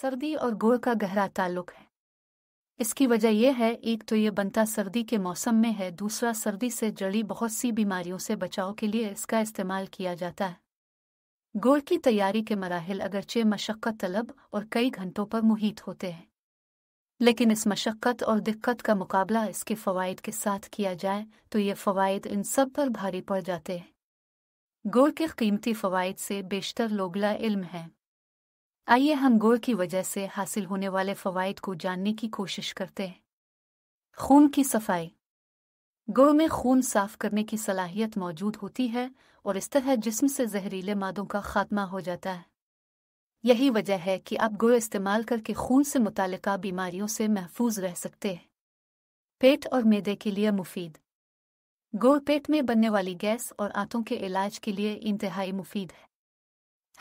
सर्दी और गुड़ का गहरा ताल्लुक है इसकी वजह यह है एक तो ये बनता सर्दी के मौसम में है दूसरा सर्दी से जड़ी बहुत सी बीमारियों से बचाव के लिए इसका इस्तेमाल किया जाता है गुड़ की तैयारी के मराहल अगरचे मशक्क़त तलब और कई घंटों पर मुहित होते हैं लेकिन इस मशक्क़त और दिक्कत का मुकाबला इसके फ़वाद के साथ किया जाए तो ये फ़वाद इन सब पर भारी पड़ जाते हैं गुड़ के कीमती फ़वाद से बेशतर लोगला इल्म है आइए हम गुड़ की वजह से हासिल होने वाले फवायद को जानने की कोशिश करते हैं खून की सफाई गुड़ में खून साफ करने की सलाहियत मौजूद होती है और इस तरह जिस्म से जहरीले मादों का खात्मा हो जाता है यही वजह है कि आप गुड़ इस्तेमाल करके खून से मुतल बीमारियों से महफूज रह सकते हैं पेट और मैदे के लिए मुफीद गुड़ पेट में बनने वाली गैस और आंतों के इलाज के लिए इंतहाई मुफीद है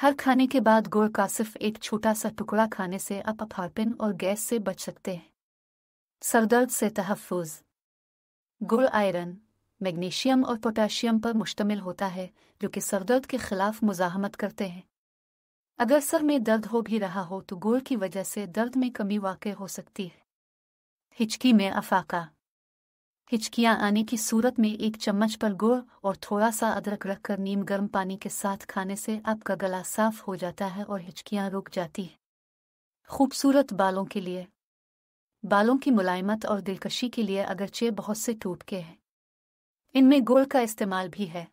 हर खाने के बाद गुड़ का सिर्फ एक छोटा सा टुकड़ा खाने से आप अपहारपिन और गैस से बच सकते हैं सरदर्द से तहफ़ गुड़ आयरन मैग्नीशियम और पोटाशियम पर मुश्तमिल होता है जो कि सरदर्द के खिलाफ मुजाहमत करते हैं अगर सर में दर्द हो भी रहा हो तो गुड़ की वजह से दर्द में कमी वाक़ हो सकती है हिचकी में अफाका हिचकियां आने की सूरत में एक चम्मच पर गुड़ और थोड़ा सा अदरक रखकर नीम गर्म पानी के साथ खाने से आपका गला साफ हो जाता है और हिचकियाँ रुक जाती है खूबसूरत बालों के लिए बालों की मुलायमत और दिलकशी के लिए अगरचे बहुत से टूटके हैं इनमें गुड़ का इस्तेमाल भी है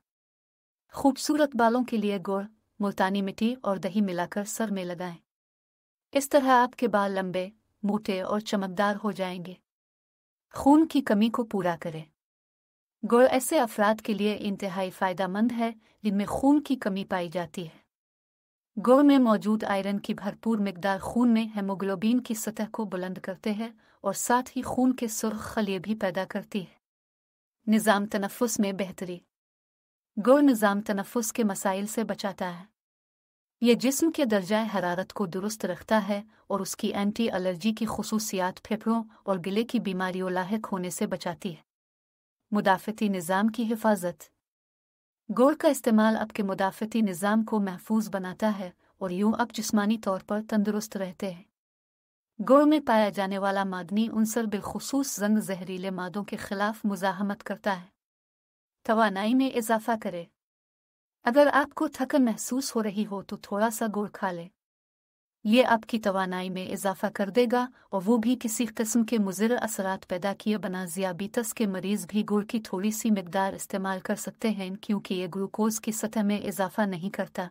खूबसूरत बालों के लिए गुड़ मुल्तानी मिट्टी और दही मिलाकर सर में लगाएं इस तरह आपके बाल लंबे मोटे और चमकदार हो जाएंगे खून की कमी को पूरा करें गुड़ ऐसे अफराद के लिए इंतहाई फ़ायदा मंद है जिनमें खून की कमी पाई जाती है गुड़ में मौजूद आयरन की भरपूर मकदार खून में हेमोग्लोबिन की सतह को बुलंद करते हैं और साथ ही खून के सुर्ख खलिए भी पैदा करती है निज़ाम तनफ़ुस में बेहतरी गुड़ निज़ाम तनफ़ुस के मसाइल से बचाता है ये जिस्म के दर्जाय हरारत को दुरुस्त रखता है और उसकी एंटी अलर्जी की खसूसियात फेफड़ों और गिले की बीमारियों लाक होने से बचाती है मुदाफ़ती निज़ाम की हिफाजत गोड़ का इस्तेमाल अब के मुदाफ़ती निज़ाम को महफूज बनाता है और यूं अब जिसमानी तौर पर तंदुरुस्त रहते हैं गोड़ में पाया जाने वाला मादनी उनसर बिलखसूस जंग जहरीले मादों के खिलाफ मुजाहमत करता है तोानाई में इजाफा करे अगर आपको थकन महसूस हो रही हो तो थोड़ा सा गुड़ खा लें ये आपकी तोानाई में इजाफा कर देगा और वो भी किसी किस्म के मुजर असरात पैदा किए बना जियाबीतस के मरीज भी गुड़ की थोड़ी सी मकदार इस्तेमाल कर सकते हैं क्योंकि ये ग्लूकोज की सतह में इजाफा नहीं करता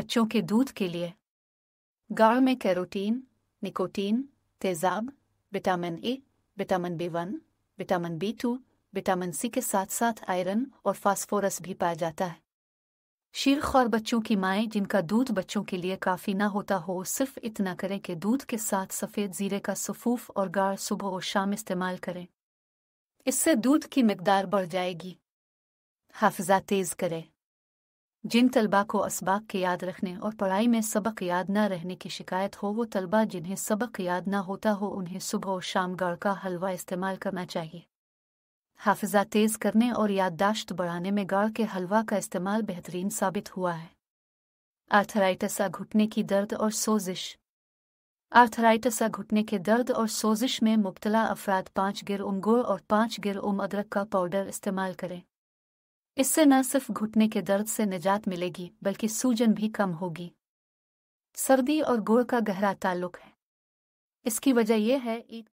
बच्चों के दूध के लिए गाढ़ में कैरोटीन निकोटीन तेजाब vitamin A vitamin B one vitamin B two vitamin C के साथ साथ आयरन और फास्फोरस भी पाया जाता है शीर्ष और बच्चों की माएँ जिनका दूध बच्चों के लिए काफ़ी ना होता हो सिर्फ इतना करें कि दूध के साथ सफ़ेद ज़ीरे का सफूफ और गाढ़ सुबह और शाम इस्तेमाल करें इससे दूध की मकदार बढ़ जाएगी हाफजा तेज़ करें जिन तलबा को इसबाक के याद रखने और पढ़ाई में सबक याद न रहने की शिकायत हो वो तलबा जिन्हें सबक याद न होता हो उन्हें सुबह और शाम गाड़ का हलवा इस्तेमाल करना चाहिए हाफिजा तेज करने और याददाश्त बढ़ाने में गाढ़ के हलवा का इस्तेमाल बेहतरीन साबित हुआ है आर्थराइटस घुटने की दर्द और सोजिश आर्थराइटस घुटने के दर्द और सोजिश में मुबतला अफराद पांच गिर उम गुड़ और पांच गिर उम अदरक का पाउडर इस्तेमाल करें इससे न सिर्फ घुटने के दर्द से निजात मिलेगी बल्कि सूजन भी कम होगी सर्दी और गुड़ का गहरा ताल्लुक है इसकी वजह यह है